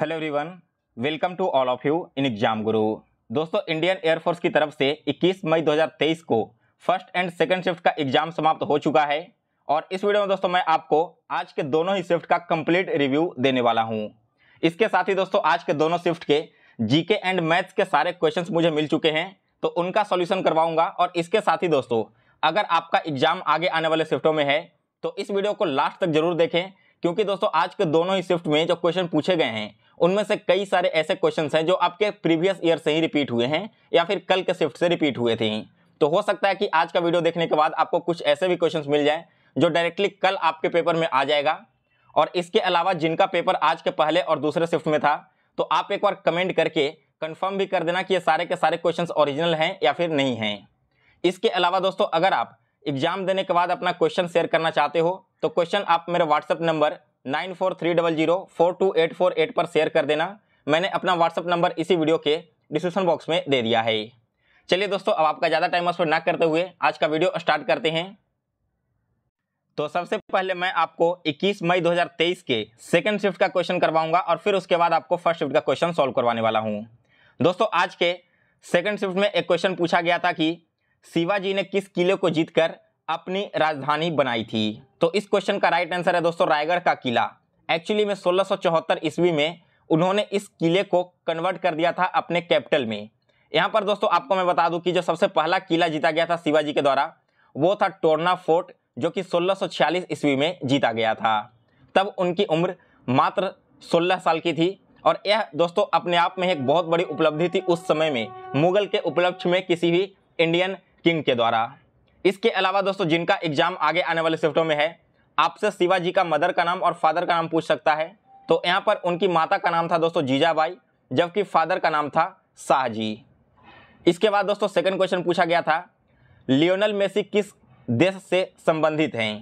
hello everyone welcome to all of you in exam Guru दोस्तों Indian air force की तरफ से 21 मई 2023 को फर्स्ट एंड सेकंड शिफ्ट का एग्जाम समाप्त हो चुका है और इस वीडियो में दोस्तों मैं आपको आज के दोनों ही शिफ्ट का कंप्लीट रिव्यू देने वाला हूं इसके साथ ही दोस्तों आज के दोनों शिफ्ट के जी एंड मैथ्स के सारे क्वेश्चन मुझे मिल चुके हैं तो उनका सोल्यूशन करवाऊंगा और इसके साथ ही दोस्तों अगर आपका एग्जाम आगे आने वाले शिफ्टों में है तो इस वीडियो को लास्ट तक जरूर देखें क्योंकि दोस्तों आज के दोनों ही शिफ्ट में जो क्वेश्चन पूछे गए हैं उनमें से कई सारे ऐसे क्वेश्चन हैं जो आपके प्रीवियस ईयर से ही रिपीट हुए हैं या फिर कल के शिफ्ट से रिपीट हुए थे तो हो सकता है कि आज का वीडियो देखने के बाद आपको कुछ ऐसे भी क्वेश्चन मिल जाए जो डायरेक्टली कल आपके पेपर में आ जाएगा और इसके अलावा जिनका पेपर आज के पहले और दूसरे शिफ्ट में था तो आप एक बार कमेंट करके कंफर्म भी कर देना कि ये सारे के सारे क्वेश्चन ओरिजिनल हैं या फिर नहीं हैं इसके अलावा दोस्तों अगर आप एग्जाम देने के बाद अपना क्वेश्चन शेयर करना चाहते हो तो क्वेश्चन आप मेरे WhatsApp number nine four three double zero four two eight four eight पर शेयर कर देना मैंने अपना व्हाट्सअप नंबर इसी वीडियो के डिस्क्रिप्शन बॉक्स में दे दिया है चलिए दोस्तों अब आपका ज़्यादा टाइम वेस्ट ना करते हुए आज का वीडियो स्टार्ट करते हैं तो सबसे पहले मैं आपको 21 मई 2023 के सेकंड शिफ्ट का क्वेश्चन करवाऊंगा और फिर उसके बाद आपको फर्स्ट शिफ्ट का क्वेश्चन सॉल्व करवाने वाला हूं दोस्तों आज के सेकंड शिफ्ट में एक क्वेश्चन पूछा गया था कि शिवाजी ने किस किले को जीतकर अपनी राजधानी बनाई थी तो इस क्वेश्चन का राइट आंसर है दोस्तों रायगढ़ का किला एक्चुअली में सोलह ईस्वी में उन्होंने इस किले को कन्वर्ट कर दिया था अपने कैपिटल में यहाँ पर दोस्तों आपको मैं बता दूं कि जो सबसे पहला किला जीता गया था शिवाजी के द्वारा वो था टोरना फोर्ट जो कि 1646 ईस्वी में जीता गया था तब उनकी उम्र मात्र 16 साल की थी और यह दोस्तों अपने आप में एक बहुत बड़ी उपलब्धि थी उस समय में मुगल के उपलक्ष्य में किसी भी इंडियन किंग के द्वारा इसके अलावा दोस्तों जिनका एग्जाम आगे आने वाले शिफ्टों में है आपसे शिवाजी का मदर का नाम और फादर का नाम पूछ सकता है तो यहाँ पर उनकी माता का नाम था दोस्तों जीजाबाई जबकि फादर का नाम था शाहजी इसके बाद दोस्तों सेकंड क्वेश्चन पूछा गया था लियोनल मेसी किस देश से संबंधित हैं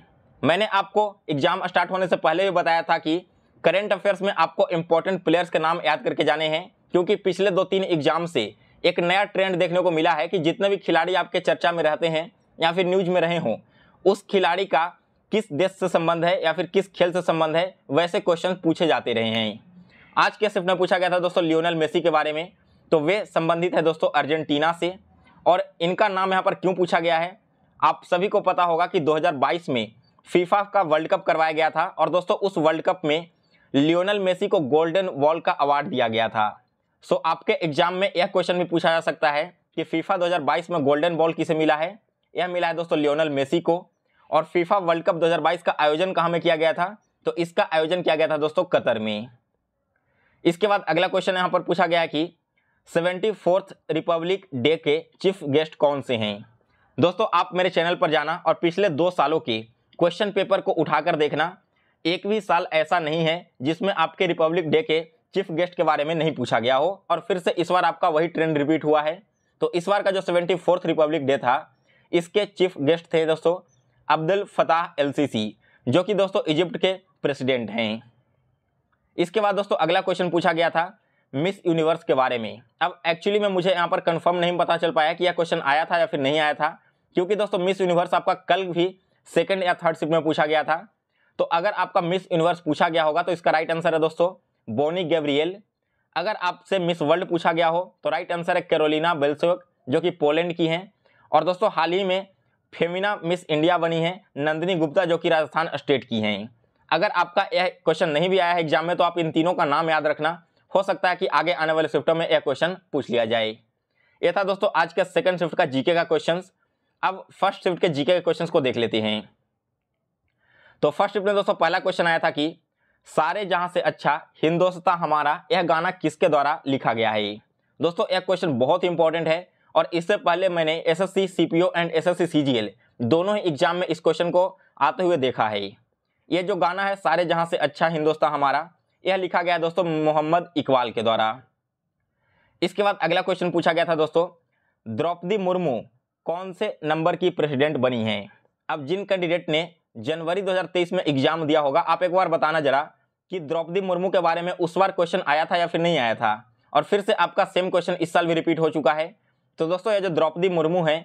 मैंने आपको एग्जाम स्टार्ट होने से पहले भी बताया था कि करेंट अफेयर्स में आपको इंपॉर्टेंट प्लेयर्स के नाम याद करके जाने हैं क्योंकि पिछले दो तीन एग्जाम से एक नया ट्रेंड देखने को मिला है कि जितने भी खिलाड़ी आपके चर्चा में रहते हैं या फिर न्यूज में रहे हों उस खिलाड़ी का किस देश से संबंध है या फिर किस खेल से संबंध है वैसे क्वेश्चन पूछे जाते रहे हैं आज के सिर्फ में पूछा गया था दोस्तों लियोनल मेसी के बारे में तो वे संबंधित है दोस्तों अर्जेंटीना से और इनका नाम यहाँ पर क्यों पूछा गया है आप सभी को पता होगा कि 2022 में फीफा का वर्ल्ड कप करवाया गया था और दोस्तों उस वर्ल्ड कप में लियोनल मेसी को गोल्डन वॉल का अवार्ड दिया गया था सो आपके एग्जाम में यह क्वेश्चन भी पूछा जा सकता है कि फीफा 2022 में गोल्डन बॉल किसे मिला है यह मिला है दोस्तों लियोनल मेसी को और फीफा वर्ल्ड कप 2022 का आयोजन कहाँ में किया गया था तो इसका आयोजन किया गया था दोस्तों कतर में इसके बाद अगला क्वेश्चन यहाँ पर पूछा गया कि सेवेंटी फोर्थ रिपब्लिक डे के चीफ गेस्ट कौन से हैं दोस्तों आप मेरे चैनल पर जाना और पिछले दो सालों के क्वेश्चन पेपर को उठाकर देखना एक भी साल ऐसा नहीं है जिसमें आपके रिपब्लिक डे के चीफ गेस्ट के बारे में नहीं पूछा गया हो और फिर से इस बार आपका वही ट्रेंड रिपीट हुआ है तो इस बार का जो सेवेंटी फोर्थ रिपब्लिक डे था इसके चीफ गेस्ट थे दोस्तों अब्दुल फताह एलसीसी जो कि दोस्तों इजिप्ट के प्रेसिडेंट हैं इसके बाद दोस्तों अगला क्वेश्चन पूछा गया था मिस यूनिवर्स के बारे में अब एक्चुअली में मुझे यहाँ पर कंफर्म नहीं पता चल पाया कि यह क्वेश्चन आया था या फिर नहीं आया था क्योंकि दोस्तों मिस यूनिवर्स आपका कल भी सेकंड या थर्ड शिफ्ट में पूछा गया था तो अगर आपका मिस यूनिवर्स पूछा गया होगा तो इसका राइट आंसर है दोस्तों बोनी गैब्रियल अगर आपसे मिस वर्ल्ड पूछा गया हो तो राइट आंसर है कैरोलिना बेल्सोक जो कि पोलैंड की हैं और दोस्तों हाल ही में फेमिना मिस इंडिया बनी है नंदिनी गुप्ता जो कि राजस्थान स्टेट की हैं अगर आपका यह क्वेश्चन नहीं भी आया है एग्जाम में तो आप इन तीनों का नाम याद रखना हो सकता है कि आगे आने वाले शिफ्टों में यह क्वेश्चन पूछ लिया जाए यह था दोस्तों आज के सेकंड शिफ्ट का जीके का क्वेश्चन अब फर्स्ट शिफ्ट के जीके के क्वेश्चन को देख लेते हैं तो फर्स्ट शिफ्ट में दोस्तों पहला क्वेश्चन आया था कि सारे जहां से अच्छा हिंदोस्ता हमारा यह गाना किसके द्वारा लिखा गया है दोस्तों यह क्वेश्चन बहुत इंपॉर्टेंट है और इससे पहले मैंने S S C and S S C दोनों ही एग्जाम में इस क्वेश्चन को आते हुए देखा है ये जो गाना है सारे जहाँ से अच्छा हिंदुस्तान हमारा यह लिखा गया दोस्तों मोहम्मद इकबाल के द्वारा इसके बाद अगला क्वेश्चन पूछा गया था दोस्तों द्रौपदी मुर्मू कौन से नंबर की प्रेसिडेंट बनी हैं अब जिन कैंडिडेट ने जनवरी 2023 में एग्जाम दिया होगा आप एक बार बताना जरा कि द्रौपदी मुर्मू के बारे में उस बार क्वेश्चन आया था या फिर नहीं आया था और फिर से आपका सेम क्वेश्चन इस साल भी रिपीट हो चुका है तो दोस्तों ये जो द्रौपदी मुर्मू हैं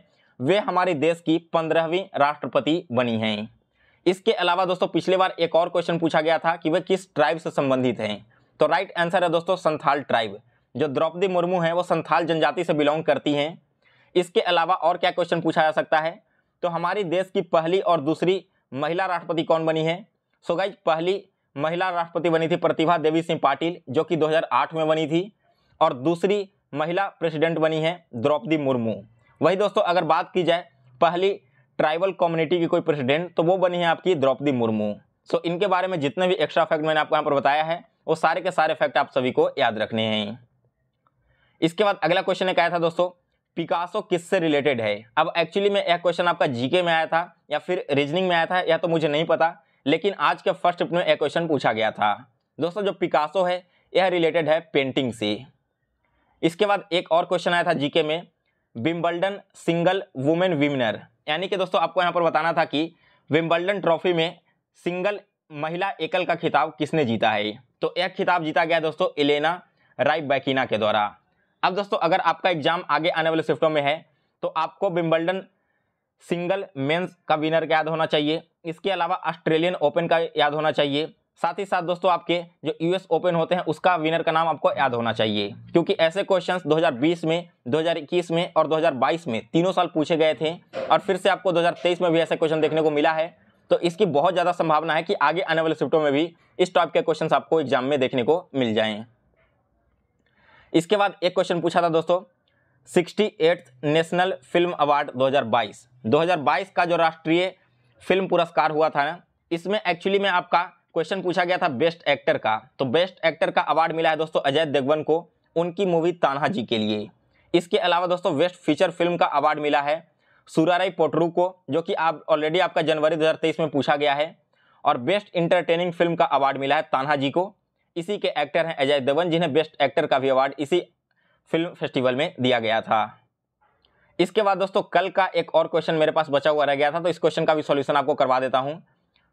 वे हमारे देश की पंद्रहवीं राष्ट्रपति बनी हैं इसके अलावा दोस्तों पिछले बार एक और क्वेश्चन पूछा गया था कि वे किस ट्राइब से संबंधित हैं तो राइट आंसर है दोस्तों संथाल ट्राइब जो द्रौपदी मुर्मू हैं वो संथाल जनजाति से बिलोंग करती हैं इसके अलावा और क्या क्वेश्चन पूछा जा सकता है तो हमारे देश की पहली और दूसरी महिला राष्ट्रपति कौन बनी है सो गाइज पहली महिला राष्ट्रपति बनी थी प्रतिभा देवी सिंह पाटिल जो कि 2008 में बनी थी और दूसरी महिला प्रेसिडेंट बनी है द्रौपदी मुर्मू वही दोस्तों अगर बात की जाए पहली ट्राइबल कम्युनिटी की कोई प्रेसिडेंट तो वो बनी है आपकी द्रौपदी मुर्मू सो इनके बारे में जितने भी एक्स्ट्रा फैक्ट मैंने आपको यहाँ पर बताया है वो सारे के सारे फैक्ट आप सभी को याद रखने हैं इसके बाद अगला क्वेश्चन ने कहा था दोस्तों पिकासो किससे रिलेटेड है अब एक्चुअली में यह क्वेश्चन आपका जीके में आया था या फिर रीजनिंग में आया था या तो मुझे नहीं पता लेकिन आज के फर्स्ट में यह क्वेश्चन पूछा गया था दोस्तों जो पिकासो है यह रिलेटेड है पेंटिंग से इसके बाद एक और क्वेश्चन आया था जीके में विम्बल्डन सिंगल वुमेन विनर यानी कि दोस्तों आपको यहाँ पर बताना था कि विम्बल्डन ट्रॉफी में सिंगल महिला एकल का खिताब किसने जीता है तो यह खिताब जीता गया दोस्तों इलेना राइब बैकिना के द्वारा अब दोस्तों अगर आपका एग्जाम आगे आने वाले शिफ्टों में है तो आपको विम्बल्डन सिंगल मेंस का विनर का याद होना चाहिए इसके अलावा ऑस्ट्रेलियन ओपन का याद होना चाहिए साथ ही साथ दोस्तों आपके जो यूएस ओपन होते हैं उसका विनर का नाम आपको याद होना चाहिए क्योंकि ऐसे क्वेश्चंस 2020 में 2021 में और 2022 में तीनों साल पूछे गए थे और फिर से आपको 2023 में भी ऐसे क्वेश्चन देखने को मिला है तो इसकी बहुत ज़्यादा संभावना है कि आगे आने वाले शिफ्टों में भी इस टाइप के क्वेश्चन आपको एग्जाम में देखने को मिल जाएँ इसके बाद एक क्वेश्चन पूछा था दोस्तों सिक्सटी नेशनल फिल्म अवार्ड दो हज़ार का जो राष्ट्रीय फिल्म पुरस्कार हुआ था ना इसमें एक्चुअली में आपका क्वेश्चन पूछा गया था बेस्ट एक्टर का तो बेस्ट एक्टर का अवार्ड मिला है दोस्तों अजय देवगन को उनकी मूवी तान्हा जी के लिए इसके अलावा दोस्तों बेस्ट फीचर फिल्म का अवार्ड मिला है सुराराई पोटरू को जो कि आप ऑलरेडी आपका जनवरी 2023 में पूछा गया है और बेस्ट इंटरटेनिंग फिल्म का अवार्ड मिला है तान्हा जी को इसी के एक्टर हैं अजय देवन जिन्हें बेस्ट एक्टर का भी अवार्ड इसी फिल्म फेस्टिवल में दिया गया था इसके बाद दोस्तों कल का एक और क्वेश्चन मेरे पास बचा हुआ रह गया था तो इस क्वेश्चन का भी सोल्यूशन आपको करवा देता हूँ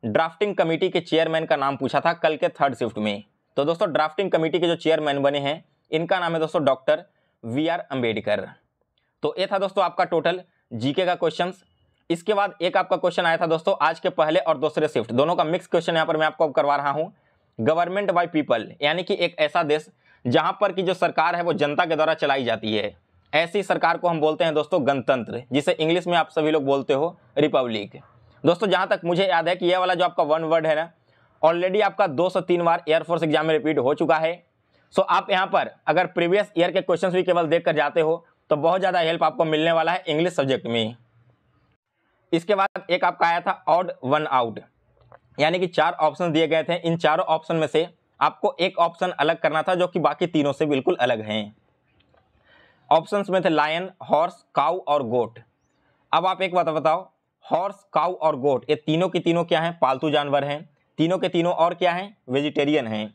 ड्राफ्टिंग कमेटी के चेयरमैन का नाम पूछा था कल के थर्ड शिफ्ट में तो दोस्तों ड्राफ्टिंग कमेटी के जो चेयरमैन बने हैं इनका नाम है दोस्तों डॉक्टर वी आर अम्बेडकर तो ये था दोस्तों आपका टोटल जीके का क्वेश्चन इसके बाद एक आपका क्वेश्चन आया था दोस्तों आज के पहले और दूसरे शिफ्ट दोनों का मिक्स क्वेश्चन यहाँ पर मैं आपको करवा रहा हूँ गवर्नमेंट बाई पीपल यानी कि एक ऐसा देश जहाँ पर की जो सरकार है वो जनता के द्वारा चलाई जाती है ऐसी सरकार को हम बोलते हैं दोस्तों गणतंत्र जिसे इंग्लिश में आप सभी लोग बोलते हो रिपब्लिक दोस्तों जहां तक मुझे याद है कि यह वाला जो आपका वन वर्ड है ना ऑलरेडी आपका 203 बार एयरफोर्स एग्जाम में रिपीट हो चुका है सो आप यहाँ पर अगर प्रीवियस ईयर के क्वेश्चंस भी केवल देख कर जाते हो तो बहुत ज़्यादा हेल्प आपको मिलने वाला है इंग्लिश सब्जेक्ट में इसके बाद एक आपका आया था ऑड वन आउट यानी कि चार ऑप्शन दिए गए थे इन चारों ऑप्शन में से आपको एक ऑप्शन अलग करना था जो कि बाकी तीनों से बिल्कुल अलग हैं ऑप्शंस में थे लायन हॉर्स काउ और गोट अब आप एक बात बताओ हॉर्स काउ और गोट ये तीनों के तीनों क्या हैं पालतू जानवर हैं तीनों के तीनों और क्या हैं वेजिटेरियन हैं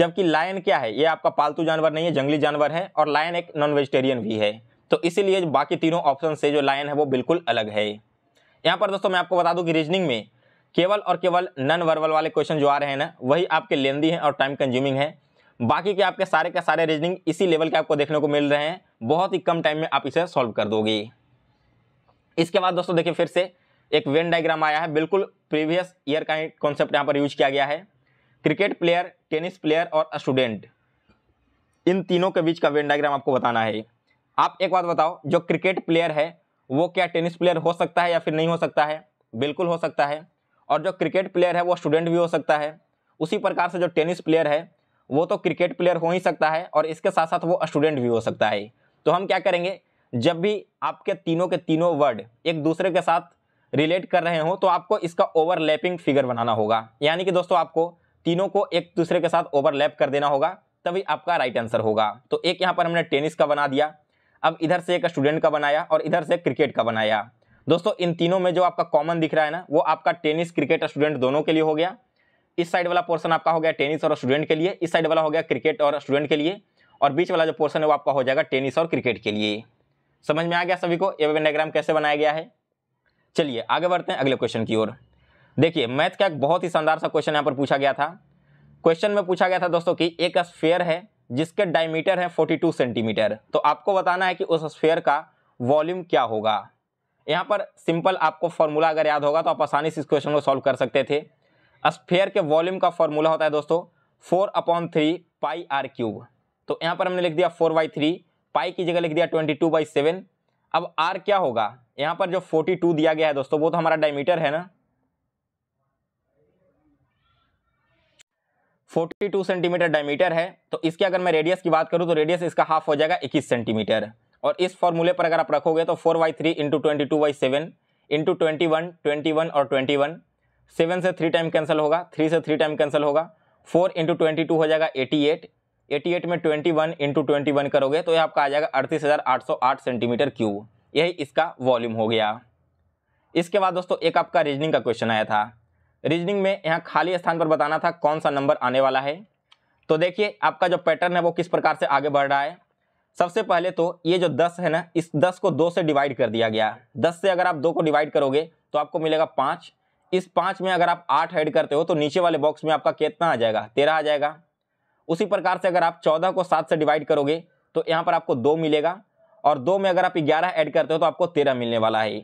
जबकि लायन क्या है ये आपका पालतू जानवर नहीं है जंगली जानवर है और लायन एक नॉन वेजिटेरियन भी है तो इसीलिए बाकी तीनों ऑप्शन से जो लायन है वो बिल्कुल अलग है यहाँ पर दोस्तों मैं आपको बता दूँ कि रीजनिंग में केवल और केवल नन वर्बल वाले क्वेश्चन जो आ रहे हैं ना वही आपके लेंदी हैं और टाइम कंज्यूमिंग है बाकी के आपके सारे के सारे रीजनिंग इसी लेवल के आपको देखने को मिल रहे हैं बहुत ही कम टाइम में आप इसे सॉल्व कर दोगे इसके बाद दोस्तों देखिए फिर से एक वेन डायग्राम आया है बिल्कुल प्रीवियस ईयर का ही कॉन्सेप्ट यहाँ पर यूज किया गया है क्रिकेट प्लेयर टेनिस प्लेयर और स्टूडेंट इन तीनों के बीच का वेन डायग्राम आपको बताना है आप एक बात बताओ जो क्रिकेट प्लेयर है वो क्या टेनिस प्लेयर हो सकता है या फिर नहीं हो सकता है बिल्कुल हो सकता है और जो क्रिकेट प्लेयर है वो स्टूडेंट भी हो सकता है उसी प्रकार से जो टेनिस प्लेयर है वो तो क्रिकेट प्लेयर हो ही सकता है और इसके साथ साथ वो स्टूडेंट भी हो सकता है तो हम क्या करेंगे जब भी आपके तीनों के तीनों वर्ड एक दूसरे के साथ रिलेट कर रहे हो तो आपको इसका ओवरलैपिंग फिगर बनाना होगा यानी कि दोस्तों आपको तीनों को एक दूसरे के साथ ओवरलैप कर देना होगा तभी आपका राइट आंसर होगा तो एक यहाँ पर हमने टेनिस का बना दिया अब इधर से एक स्टूडेंट का बनाया और इधर से क्रिकेट का बनाया दोस्तों इन तीनों में जो आपका कॉमन दिख रहा है ना वो आपका टेनिस क्रिकेट स्टूडेंट दोनों के लिए हो गया इस साइड वाला पोर्सन आपका हो गया टेनिस और स्टूडेंट के लिए इस साइड वाला हो गया क्रिकेट और स्टूडेंट के लिए और बीच वाला जो पोर्सन है वो आपका हो जाएगा टेनिस और क्रिकेट के लिए समझ में आ गया सभी को ये डायग्राम कैसे बनाया गया है चलिए आगे बढ़ते हैं अगले क्वेश्चन की ओर देखिए मैथ का एक बहुत ही शानदार सा क्वेश्चन यहाँ पर पूछा गया था क्वेश्चन में पूछा गया था दोस्तों कि एक स्फेयर है जिसके डायमीटर है 42 सेंटीमीटर तो आपको बताना है कि उस स्फेयर का वॉल्यूम क्या होगा यहाँ पर सिंपल आपको फॉर्मूला अगर याद होगा तो आप आसानी से इस क्वेश्चन को सॉल्व कर सकते थे स्फेयर के वॉल्यूम का फॉर्मूला होता है दोस्तों four upon three pi r cube तो यहाँ पर हमने लिख दिया फोर बाई थ्री पाई की जगह लिख दिया ट्वेंटी टू बाई सेवन अब आर क्या होगा यहाँ पर जो 42 दिया गया है दोस्तों वो तो हमारा डायमीटर है ना 42 सेंटीमीटर डायमीटर है तो इसके अगर मैं रेडियस की बात करूँ तो रेडियस इसका हाफ हो जाएगा 21 सेंटीमीटर और इस फॉर्मूले पर अगर आप रखोगे तो four by three into twenty two by seven into twenty one twenty one और ट्वेंटी वन सेवन से थ्री टाइम कैंसिल होगा थ्री से थ्री टाइम कैंसिल होगा फोर इंटू ट्वेंटी टू हो जाएगा एटी एट एटी एट में twenty one into twenty one करोगे तो ये आपका आ जाएगा अड़तीस हज़ार आठ सौ आठ सेंटीमीटर क्यूब यही इसका वॉल्यूम हो गया इसके बाद दोस्तों एक आपका रीजनिंग का क्वेश्चन आया था रीजनिंग में यहाँ खाली स्थान पर बताना था कौन सा नंबर आने वाला है तो देखिए आपका जो पैटर्न है वो किस प्रकार से आगे बढ़ रहा है सबसे पहले तो ये जो दस है ना इस दस को दो से डिवाइड कर दिया गया दस से अगर आप दो को डिवाइड करोगे तो आपको मिलेगा पाँच इस पाँच में अगर आप आठ ऐड करते हो तो नीचे वाले बॉक्स में आपका कितना आ जाएगा तेरह आ जाएगा उसी प्रकार से अगर आप चौदह को सात से डिवाइड करोगे तो यहाँ पर आपको दो मिलेगा और दो में अगर आप ग्यारह ऐड करते हो तो आपको तेरह मिलने वाला है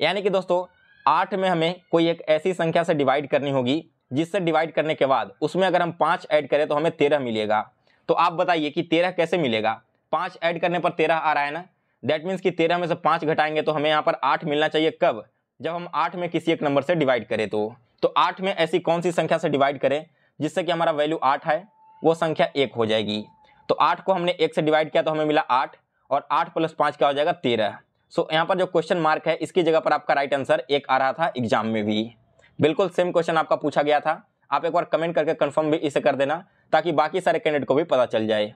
यानी कि दोस्तों आठ में हमें कोई एक ऐसी संख्या से डिवाइड करनी होगी जिससे डिवाइड करने के बाद उसमें अगर हम पाँच ऐड करें तो हमें तेरह मिलेगा तो आप बताइए कि तेरह कैसे मिलेगा पाँच ऐड करने पर तेरह आ रहा है ना दैट मीन्स कि तेरह में से पाँच घटाएंगे तो हमें यहाँ पर आठ मिलना चाहिए कब जब हम आठ में किसी एक नंबर से डिवाइड करें तो तो आठ में ऐसी कौन सी संख्या से डिवाइड करें जिससे कि हमारा वैल्यू आठ है वो संख्या एक हो जाएगी तो आठ को हमने एक से डिवाइड किया तो हमें मिला आठ और आठ प्लस पाँच क्या हो जाएगा तेरह सो so, यहाँ पर जो क्वेश्चन मार्क है इसकी जगह पर आपका राइट आंसर एक आ रहा था एग्जाम में भी बिल्कुल सेम क्वेश्चन आपका पूछा गया था आप एक बार कमेंट करके कन्फर्म भी इसे कर देना ताकि बाकी सारे कैंडिडेट को भी पता चल जाए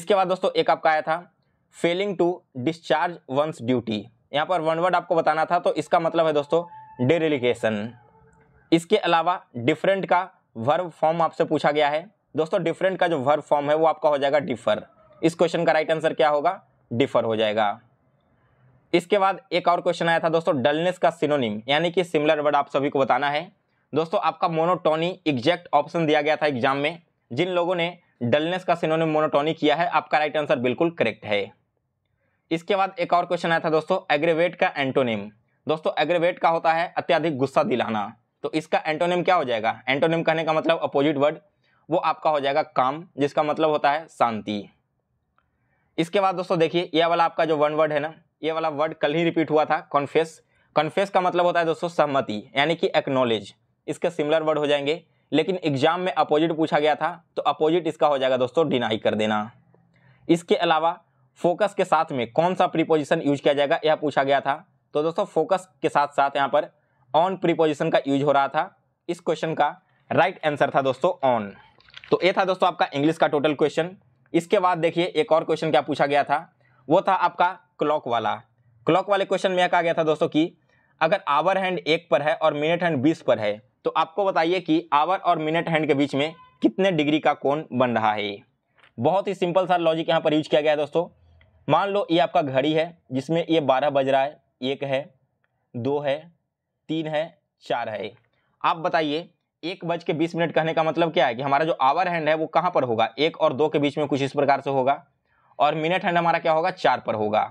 इसके बाद दोस्तों एक आपका आया था failing to discharge one's duty यहाँ पर वन वर्ड आपको बताना था तो इसका मतलब है दोस्तों डेरिलिगेशन इसके अलावा डिफरेंट का वर्ब फॉर्म आपसे पूछा गया है दोस्तों डिफरेंट का जो वर्ब फॉर्म है वो आपका हो जाएगा डिफर इस क्वेश्चन का राइट आंसर क्या होगा डिफर हो जाएगा इसके बाद एक और क्वेश्चन आया था दोस्तों डलनेस का सिनोनिम यानी कि सिमिलर वर्ड आप सभी को बताना है दोस्तों आपका मोनोटोनी एग्जैक्ट ऑप्शन दिया गया था एग्जाम में जिन लोगों ने डलनेस का सिनोनिम मोनोटोनी किया है आपका राइट आंसर बिल्कुल करेक्ट है इसके बाद एक और क्वेश्चन आया था दोस्तों एग्रेवेट का एंटोनिम दोस्तों एग्रेवेट का होता है अत्याधिक गुस्सा दिलाना तो इसका एंटोनिम क्या हो जाएगा एंटोनिम कहने का मतलब अपोजिट वर्ड वो आपका हो जाएगा काम जिसका मतलब होता है शांति इसके बाद दोस्तों देखिए यह वाला आपका जो वन वर्ड है ना ये वाला वर्ड कल ही रिपीट हुआ था कॉन्फेस कॉन्फेस का मतलब होता है दोस्तों सहमति यानी कि एक्नोलेज इसके सिमिलर वर्ड हो जाएंगे लेकिन एग्जाम में अपोजिट पूछा गया था तो अपोजिट इसका हो जाएगा दोस्तों डिनाई कर देना इसके अलावा फोकस के साथ में कौन सा प्रीपोजिशन यूज किया जाएगा यह पूछा गया था तो दोस्तों फोकस के साथ साथ यहाँ पर ऑन प्रीपोजिशन का यूज हो रहा था इस क्वेश्चन का राइट right आंसर था दोस्तों ऑन तो ये था दोस्तों आपका इंग्लिश का टोटल क्वेश्चन इसके बाद देखिए एक और क्वेश्चन क्या पूछा गया था वो था आपका क्लॉक वाला क्लॉक वाले क्वेश्चन में यह कहा गया था दोस्तों कि अगर आवर हैंड एक पर है और मिनट हैंड बीस पर है तो आपको बताइए कि आवर और मिनट हैंड के बीच में कितने डिग्री का कोण बन रहा है बहुत ही सिंपल सा लॉजिक यहाँ पर यूज किया गया है दोस्तों मान लो ये आपका घड़ी है जिसमें ये बारह बज रहा है एक है दो है तीन है चार है आप बताइए एक बज के बीस मिनट कहने का मतलब क्या है कि हमारा जो आवर हैंड है वो कहाँ पर होगा एक और दो के बीच में कुछ इस प्रकार से होगा और मिनट हैंड हमारा क्या होगा चार पर होगा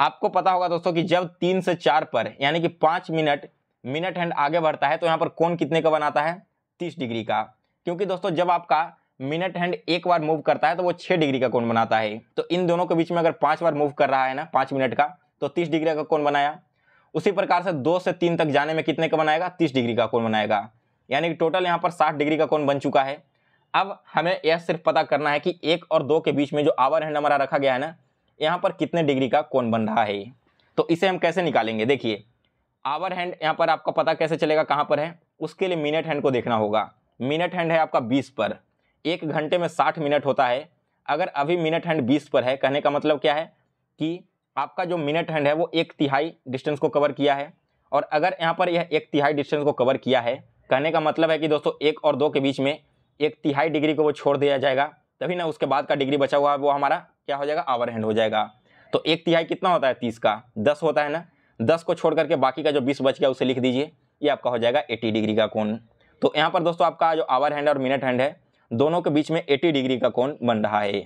आपको पता होगा दोस्तों कि जब तीन से चार पर यानी कि पाँच मिनट मिनट हैंड आगे बढ़ता है तो यहाँ पर कौन कितने का बनाता है तीस डिग्री का क्योंकि दोस्तों जब आपका मिनट हैंड एक बार मूव करता है तो वो छः डिग्री का कौन बनाता है तो इन दोनों के बीच में अगर पाँच बार मूव कर रहा है ना पाँच मिनट का तो तीस डिग्री का कौन बनाया उसी प्रकार से दो से तीन तक जाने में कितने का बनाएगा तीस डिग्री का कौन बनाएगा यानी कि टोटल यहाँ पर साठ डिग्री का कोण बन चुका है अब हमें यह सिर्फ पता करना है कि एक और दो के बीच में जो आवर हैंड हमारा रखा गया है ना यहाँ पर कितने डिग्री का कौन बन रहा है तो इसे हम कैसे निकालेंगे देखिए आवर हैंड यहाँ पर आपका पता कैसे चलेगा कहाँ पर है उसके लिए मिनट हैंड को देखना होगा मिनट हैंड है आपका बीस पर एक घंटे में साठ मिनट होता है अगर अभी मिनट हैंड बीस पर है कहने का मतलब क्या है कि आपका जो मिनट हैंड है वो एक तिहाई डिस्टेंस को कवर किया है और अगर यहाँ पर यह एक तिहाई डिस्टेंस को कवर किया है कहने का मतलब है कि दोस्तों एक और दो के बीच में एक तिहाई डिग्री को वो छोड़ दिया जाएगा तभी ना उसके बाद का डिग्री बचा हुआ है वो हमारा क्या हो जाएगा आवर हैंड हो जाएगा तो एक तिहाई कितना होता है तीस का दस होता है ना दस को छोड़ करके बाकी का जो बीस बच गया उसे लिख दीजिए ये आपका हो जाएगा एटी डिग्री का कौन तो यहाँ पर दोस्तों आपका जो आवर हैंड और मिनट हैंड है दोनों के बीच में एटी डिग्री का कौन बन रहा है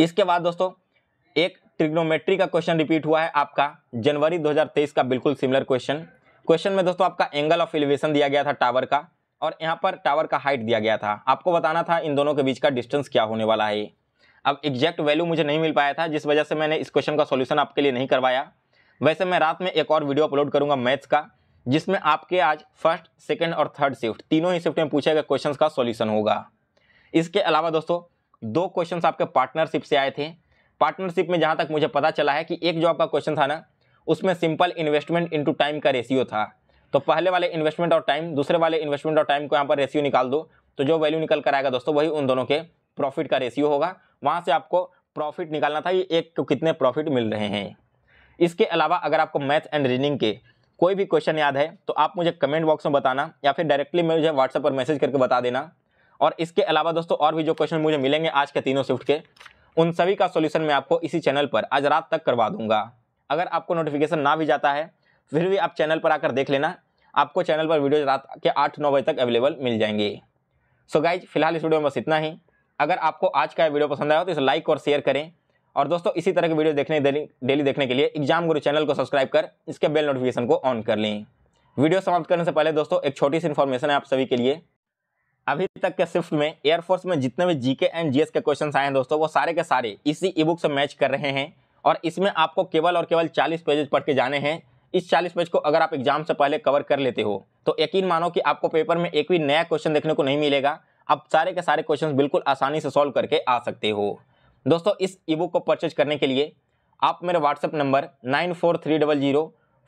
इसके बाद दोस्तों एक ट्रिग्नोमेट्री का क्वेश्चन रिपीट हुआ है आपका जनवरी 2023 का बिल्कुल सिमिलर क्वेश्चन क्वेश्चन में दोस्तों आपका एंगल ऑफ एलिवेशन दिया गया था टावर का और यहाँ पर टावर का हाइट दिया गया था आपको बताना था इन दोनों के बीच का डिस्टेंस क्या होने वाला है अब एग्जैक्ट वैल्यू मुझे नहीं मिल पाया था जिस वजह से मैंने इस क्वेश्चन का सोल्यूशन आपके लिए नहीं करवाया वैसे मैं रात में एक और वीडियो अपलोड करूंगा मैथ्स का जिसमें आपके आज फर्स्ट सेकेंड और थर्ड शिफ्ट तीनों ही शिफ्ट में पूछे गए क्वेश्चन का सोल्यूशन होगा इसके अलावा दोस्तों दो क्वेश्चन आपके पार्टनरशिप से आए थे पार्टनरशिप में जहाँ तक मुझे पता चला है कि एक जो आपका क्वेश्चन था ना उसमें सिंपल इन्वेस्टमेंट इंटू टाइम का रेशियो था तो पहले वाले इन्वेस्टमेंट और टाइम दूसरे वाले इन्वेस्टमेंट और टाइम को यहाँ पर रेशियो निकाल दो तो जो वैल्यू निकल कर आएगा दोस्तों वही उन दोनों के प्रॉफिट का रेशियो होगा वहाँ से आपको प्रॉफिट निकालना था ये एक को कितने प्रॉफिट मिल रहे हैं इसके अलावा अगर आपको मैथ एंड रीजनिंग के कोई भी क्वेश्चन याद है तो आप मुझे कमेंट बॉक्स में बताना या फिर डायरेक्टली मुझे व्हाट्सएप पर मैसेज करके बता देना और इसके अलावा दोस्तों और भी जो क्वेश्चन मुझे मिलेंगे आज के तीनों शिफ्ट के उन सभी का सॉल्यूशन मैं आपको इसी चैनल पर आज रात तक करवा दूंगा अगर आपको नोटिफिकेशन ना भी जाता है फिर भी आप चैनल पर आकर देख लेना आपको चैनल पर वीडियोज रात के आठ नौ बजे तक अवेलेबल मिल जाएंगे सो गाइज फिलहाल इस वीडियो में बस इतना ही अगर आपको आज का वीडियो पसंद आया हो तो इसे लाइक और शेयर करें और दोस्तों इसी तरह के वीडियो देखने डेली देखने के लिए एग्जाम गुरु चैनल को सब्सक्राइब कर इसके बेल नोटिफिकेशन को ऑन कर लें वीडियो समाप्त करने से पहले दोस्तों एक छोटी सी इन्फॉर्मेशन है आप सभी के लिए अभी तक के शिफ्ट में एयरफोर्स में जितने भी जीके एंड जीएस के क्वेश्चन आए हैं दोस्तों वो सारे के सारे इसी ई बुक से मैच कर रहे हैं और इसमें आपको केवल और केवल चालीस पेजेज पढ़ के जाने हैं इस चालीस पेज को अगर आप एग्जाम से पहले कवर कर लेते हो तो यकीन मानो कि आपको पेपर में एक भी नया क्वेश्चन देखने को नहीं मिलेगा आप सारे के सारे क्वेश्चन बिल्कुल आसानी से सॉल्व करके आ सकते हो दोस्तों इस ई बुक को परचेज करने के लिए आप मेरे WhatsApp number nine four three double zero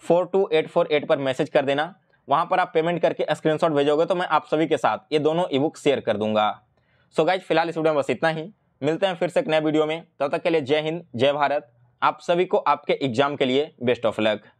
four two eight four eight पर मैसेज कर देना वहाँ पर आप पेमेंट करके स्क्रीनशॉट भेजोगे तो मैं आप सभी के साथ ये दोनों ई बुक शेयर कर दूंगा सो गाइज फिलहाल इस वीडियो में बस इतना ही मिलते हैं फिर से एक नए वीडियो में तब तो तक के लिए जय हिंद जय भारत आप सभी को आपके एग्जाम के लिए बेस्ट ऑफ लक